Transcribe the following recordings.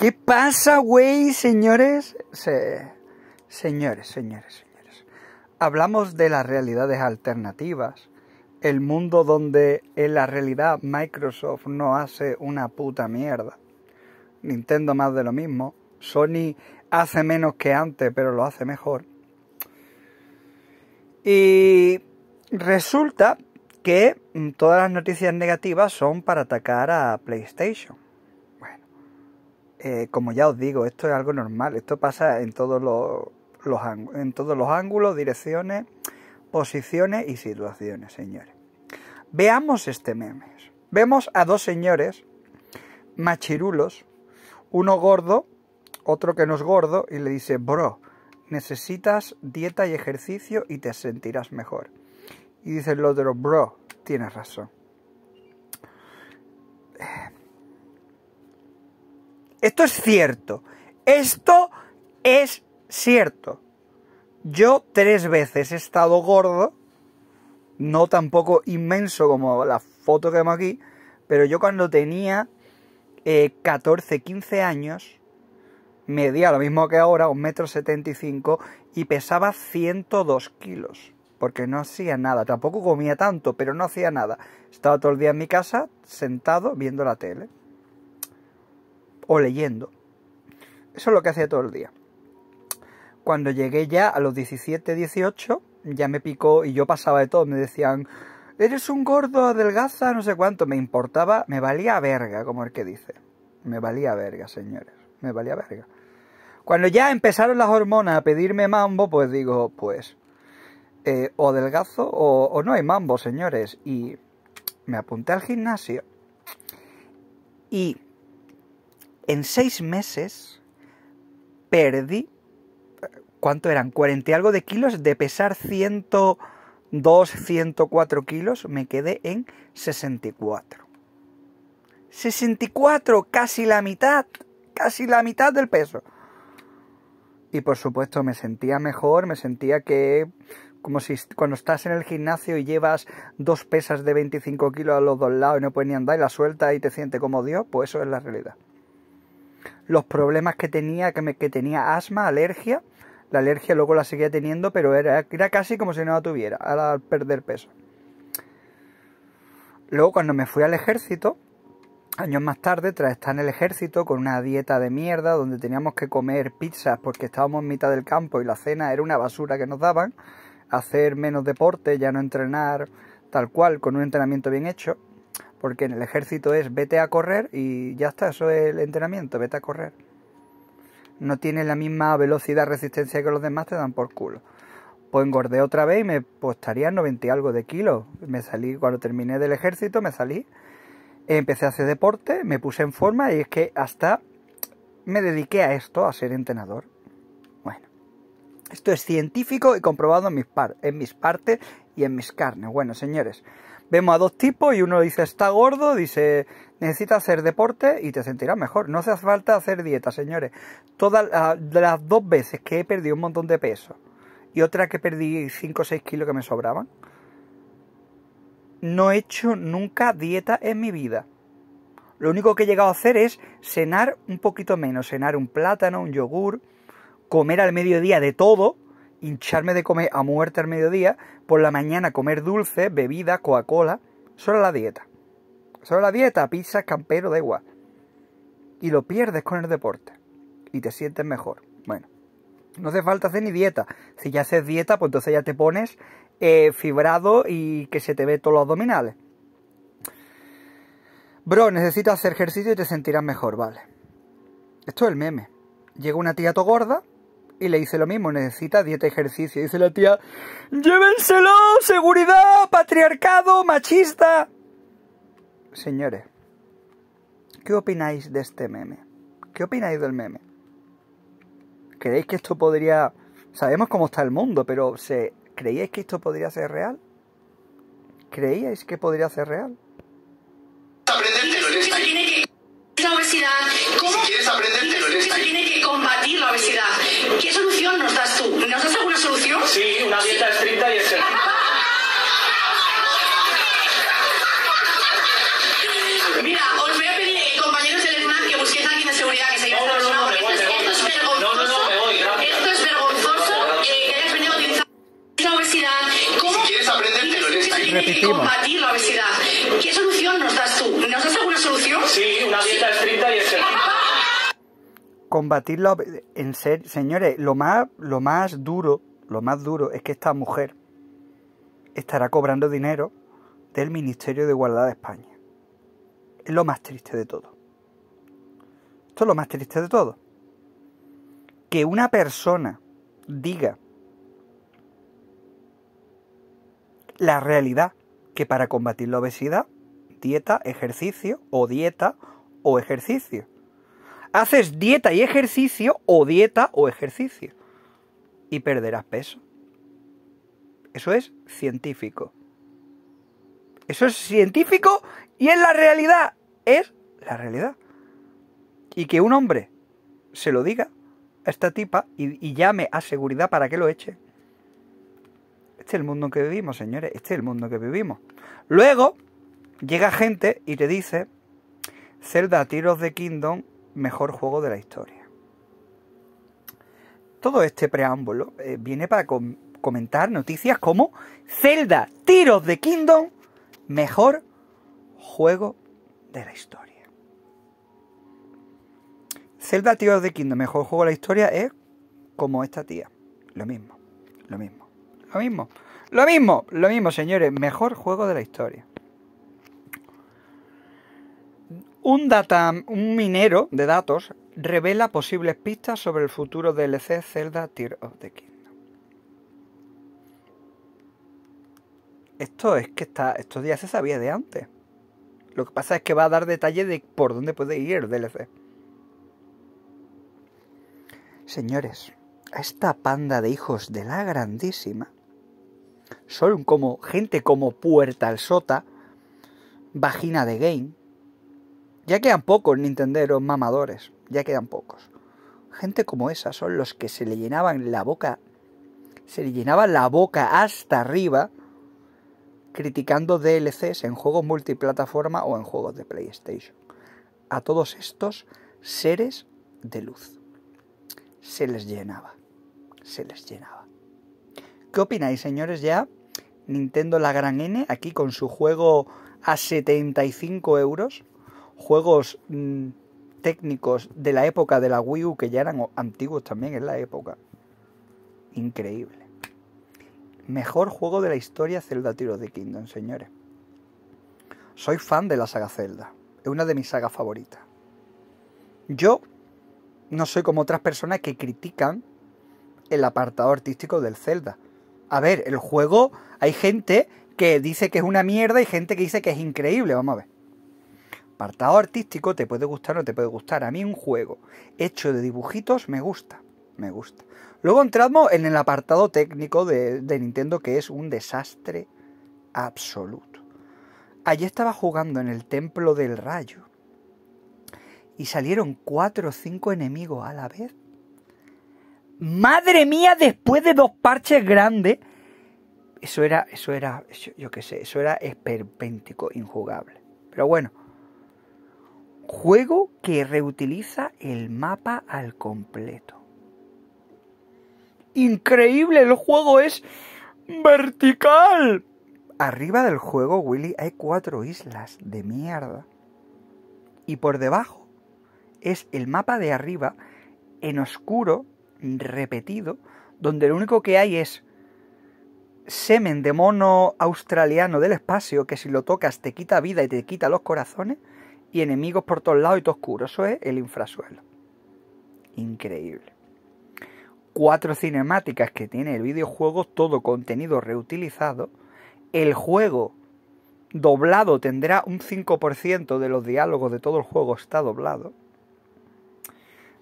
¿Qué pasa, güey, señores? Señores, señores, señores. Hablamos de las realidades alternativas. El mundo donde en la realidad Microsoft no hace una puta mierda. Nintendo más de lo mismo. Sony hace menos que antes, pero lo hace mejor. Y resulta que mm, todas las noticias negativas son para atacar a PlayStation. Eh, como ya os digo, esto es algo normal, esto pasa en todos los, en todos los ángulos, direcciones, posiciones y situaciones, señores. Veamos este meme. Vemos a dos señores machirulos, uno gordo, otro que no es gordo, y le dice, bro, necesitas dieta y ejercicio y te sentirás mejor. Y dice el otro, bro, tienes razón. Esto es cierto. Esto es cierto. Yo tres veces he estado gordo, no tampoco inmenso como la foto que vemos aquí, pero yo cuando tenía 14, eh, 15 años, medía lo mismo que ahora, un metro y pesaba 102 kilos, porque no hacía nada, tampoco comía tanto, pero no hacía nada. Estaba todo el día en mi casa, sentado, viendo la tele o leyendo. Eso es lo que hacía todo el día. Cuando llegué ya a los 17, 18, ya me picó y yo pasaba de todo. Me decían, eres un gordo, adelgaza, no sé cuánto. Me importaba, me valía verga, como el que dice. Me valía verga, señores. Me valía verga. Cuando ya empezaron las hormonas a pedirme mambo, pues digo, pues, eh, o adelgazo o no hay mambo, señores. Y me apunté al gimnasio. Y en seis meses perdí, ¿cuánto eran? 40 y algo de kilos, de pesar 102, 104 kilos, me quedé en 64. 64, casi la mitad, casi la mitad del peso. Y por supuesto me sentía mejor, me sentía que como si cuando estás en el gimnasio y llevas dos pesas de 25 kilos a los dos lados y no puedes ni andar y la suelta y te sientes como Dios, pues eso es la realidad los problemas que tenía, que, me, que tenía asma, alergia. La alergia luego la seguía teniendo, pero era, era casi como si no la tuviera al perder peso. Luego cuando me fui al ejército, años más tarde, tras estar en el ejército con una dieta de mierda donde teníamos que comer pizzas porque estábamos en mitad del campo y la cena era una basura que nos daban, hacer menos deporte, ya no entrenar tal cual, con un entrenamiento bien hecho, porque en el ejército es vete a correr y ya está, eso es el entrenamiento, vete a correr. No tienes la misma velocidad, resistencia que los demás, te dan por culo. Pues engordé otra vez y me postaría 90 y algo de kilos. Me salí, cuando terminé del ejército, me salí, empecé a hacer deporte, me puse en forma y es que hasta me dediqué a esto, a ser entrenador. Bueno, esto es científico y comprobado en mis, en mis partes y en mis carnes. Bueno, señores. Vemos a dos tipos y uno dice está gordo, dice necesita hacer deporte y te sentirás mejor. No hace falta hacer dieta, señores. Todas ah, las dos veces que he perdido un montón de peso y otra que perdí 5 o 6 kilos que me sobraban, no he hecho nunca dieta en mi vida. Lo único que he llegado a hacer es cenar un poquito menos, cenar un plátano, un yogur, comer al mediodía de todo, hincharme de comer a muerte al mediodía, por la mañana comer dulce, bebida, Coca-Cola. solo la dieta. Solo la dieta, pizza, campero, da igual. Y lo pierdes con el deporte. Y te sientes mejor. Bueno, no hace falta hacer ni dieta. Si ya haces dieta, pues entonces ya te pones eh, fibrado y que se te ve todos los abdominales. Bro, necesitas hacer ejercicio y te sentirás mejor, vale. Esto es el meme. Llega una tía to gorda y le dice lo mismo, necesita dieta ejercicio. Dice la tía, llévenselo, seguridad, patriarcado, machista. Señores, ¿qué opináis de este meme? ¿Qué opináis del meme? ¿Creéis que esto podría... Sabemos cómo está el mundo, pero ¿se... ¿creíais que esto podría ser real? ¿Creíais que podría ser real? la obesidad, ¿cómo si quieres aprender, tiene que combatir la obesidad? ¿Qué solución nos das tú? combatir la en ser, señores, lo más lo más duro, lo más duro es que esta mujer estará cobrando dinero del Ministerio de Igualdad de España. Es lo más triste de todo. Esto es lo más triste de todo. Que una persona diga la realidad que para combatir la obesidad, dieta, ejercicio o dieta o ejercicio. Haces dieta y ejercicio o dieta o ejercicio. Y perderás peso. Eso es científico. Eso es científico y es la realidad. Es la realidad. Y que un hombre se lo diga a esta tipa y, llame a seguridad para que lo eche. Este es el mundo que vivimos, señores. Este es el mundo que vivimos. Luego llega gente y te dice, Zelda Tiros de Kingdom mejor juego de la historia. Todo este preámbulo eh, viene para comentar noticias como Zelda Tiros de Kingdom, mejor juego de la historia. Zelda tiros de Kingdom, mejor juego de la historia, es como esta tía. Lo mismo, lo mismo, lo mismo, lo mismo, lo mismo, señores. Mejor juego de la historia. Un, data, un minero de datos revela posibles pistas sobre el futuro DLC e Zelda Tear of the Kingdom. Esto es que está, esto ya se sabía de antes. Lo que pasa es que va a dar detalle de por dónde puede ir el DLC. Señores, a esta panda de hijos de la grandísima son como gente como puerta al sota, vagina de game, ya quedan pocos nintenderos mamadores, ya quedan pocos. Gente como esa son los que se le llenaban la boca, se le llenaban la boca hasta arriba criticando DLCs en juegos multiplataforma o en juegos de PlayStation. A todos estos seres de luz. Se les llenaba, se les llenaba. ¿Qué opináis, señores? Ya Nintendo la gran N, aquí con su juego a 75 euros, juegos mm, técnicos de la época de la Wii U, que ya eran antiguos también en la época. Increíble. Mejor juego de la historia Zelda Tiros de Kingdom, señores. Soy fan de la saga Zelda. Es una de mis sagas favoritas. Yo no soy como otras personas que critican el apartado artístico del Zelda. A ver, el juego, hay gente que dice que es una mierda y gente que dice que es increíble, vamos a ver apartado artístico te puede gustar o no te puede gustar. A mí un juego hecho de dibujitos me gusta, me gusta. Luego entramos en el apartado técnico de, Nintendo que es un desastre absoluto. Allí estaba jugando en el Templo del Rayo y salieron cuatro o cinco enemigos a la vez. Madre mía, después de dos parches grandes, eso era, eso era, yo, yo qué sé, eso era esperpéntico, injugable. Pero bueno, Juego que reutiliza el mapa al completo. Increíble, el juego es vertical. Arriba del juego, Willy, hay cuatro islas de mierda. Y por debajo es el mapa de arriba en oscuro, repetido, donde lo único que hay es semen de mono australiano del espacio que si lo tocas te quita vida y te quita los corazones y enemigos por todos lados y todo oscuro. Eso es el infrasuelo. Increíble. Cuatro cinemáticas que tiene el videojuego, todo contenido reutilizado. El juego doblado tendrá un 5% de los diálogos de todo el juego está doblado.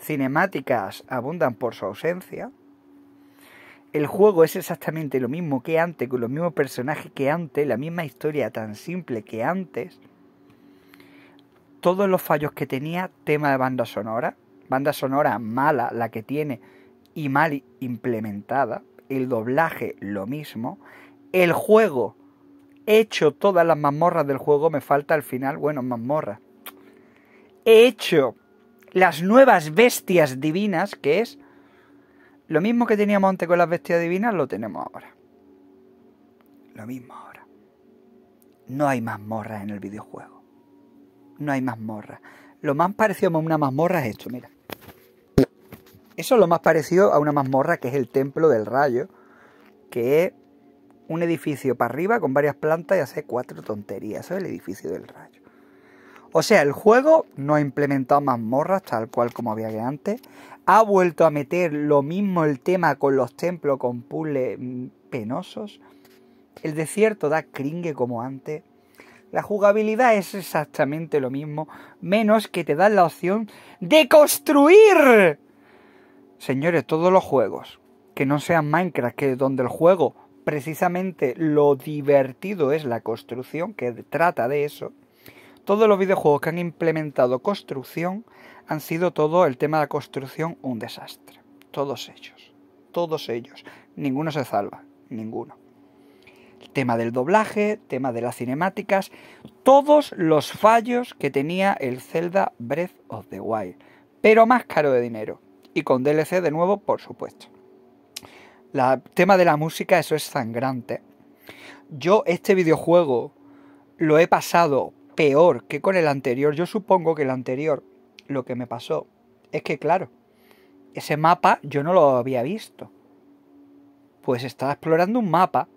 Cinemáticas abundan por su ausencia. El juego es exactamente lo mismo que antes, con los mismos personajes que antes, la misma historia tan simple que antes todos los fallos que tenía, tema de banda sonora, banda sonora mala la que tiene y mal implementada, el doblaje lo mismo, el juego, he hecho todas las mazmorras del juego, me falta al final, bueno, mazmorra. He hecho las nuevas bestias divinas, que es lo mismo que teníamos Monte con las bestias divinas, lo tenemos ahora. Lo mismo ahora. No hay mazmorra en el videojuego no hay mazmorra. Lo más parecido a una mazmorra es esto, mira. Eso es lo más parecido a una mazmorra que es el templo del rayo, que es un edificio para arriba con varias plantas y hace cuatro tonterías. Eso es el edificio del rayo. O sea, el juego no ha implementado mazmorras tal cual como había que antes. Ha vuelto a meter lo mismo el tema con los templos con puzzles mm, penosos. El desierto da cringe como antes. La jugabilidad es exactamente lo mismo, menos que te dan la opción de construir. Señores, todos los juegos que no sean Minecraft, que donde el juego precisamente lo divertido es la construcción, que trata de eso. Todos los videojuegos que han implementado construcción han sido todo el tema de la construcción un desastre. Todos ellos. Todos ellos. Ninguno se salva. Ninguno tema del doblaje, tema de las cinemáticas, todos los fallos que tenía el Zelda Breath of the Wild, pero más caro de dinero. Y con DLC de nuevo, por supuesto. El tema de la música, eso es sangrante. Yo este videojuego lo he pasado peor que con el anterior. Yo supongo que el anterior lo que me pasó es que, claro, ese mapa yo no lo había visto. Pues estaba explorando un mapa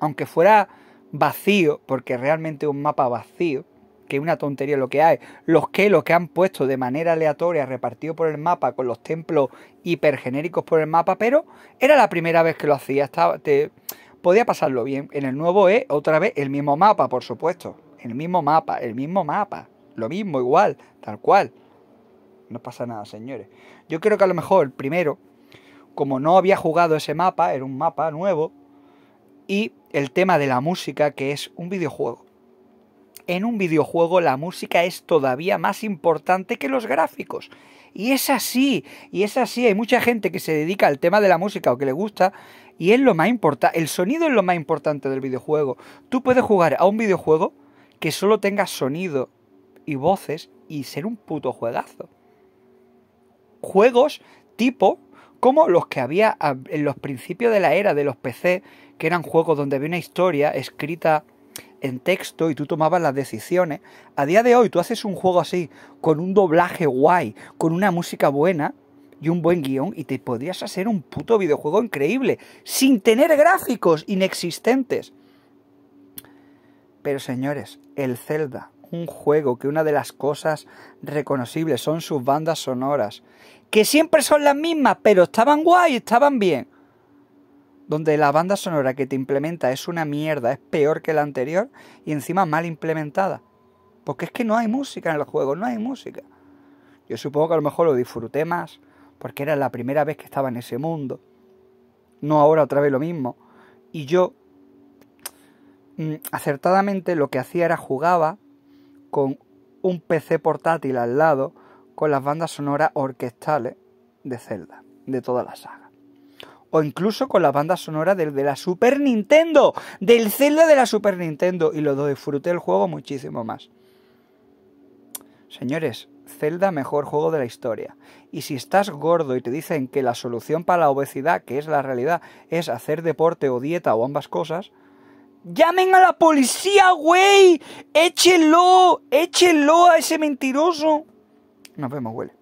aunque fuera vacío, porque realmente es un mapa vacío, que es una tontería lo que hay, los que, lo que han puesto de manera aleatoria, repartido por el mapa, con los templos hipergenéricos por el mapa, pero era la primera vez que lo hacía, estaba, te, podía pasarlo bien. En el nuevo es otra vez el mismo mapa, por supuesto, el mismo mapa, el mismo mapa, lo mismo, igual, tal cual. No pasa nada, señores. Yo creo que a lo mejor primero, como no había jugado ese mapa, era un mapa nuevo, y el tema de la música, que es un videojuego. En un videojuego la música es todavía más importante que los gráficos. Y es así, y es así. Hay mucha gente que se dedica al tema de la música o que le gusta, y es lo más importante. El sonido es lo más importante del videojuego. Tú puedes jugar a un videojuego que solo tenga sonido y voces y ser un puto juegazo. Juegos tipo como los que había en los principios de la era de los PC, que eran juegos donde había una historia escrita en texto y tú tomabas las decisiones. A día de hoy tú haces un juego así, con un doblaje guay, con una música buena y un buen guión, y te podrías hacer un puto videojuego increíble, sin tener gráficos inexistentes. Pero señores, el Zelda, un juego que una de las cosas reconocibles son sus bandas sonoras, que siempre son las mismas, pero estaban guay, estaban bien. Donde la banda sonora que te implementa es una mierda, es peor que la anterior y encima mal implementada. Porque es que no hay música en el juego, no hay música. Yo supongo que a lo mejor lo disfruté más, porque era la primera vez que estaba en ese mundo. No ahora otra vez lo mismo. Y yo, mm, acertadamente, lo que hacía era jugaba con un PC portátil al lado, con las bandas sonoras orquestales de Zelda, de toda la saga. O incluso con las bandas sonoras del de la Super Nintendo, del Zelda de la Super Nintendo, y lo disfruté el juego muchísimo más. Señores, Zelda mejor juego de la historia. Y si estás gordo y te dicen que la solución para la obesidad, que es la realidad, es hacer deporte o dieta o ambas cosas, llamen a la policía, güey. Échenlo, échenlo a ese mentiroso. Nos vemos, huele.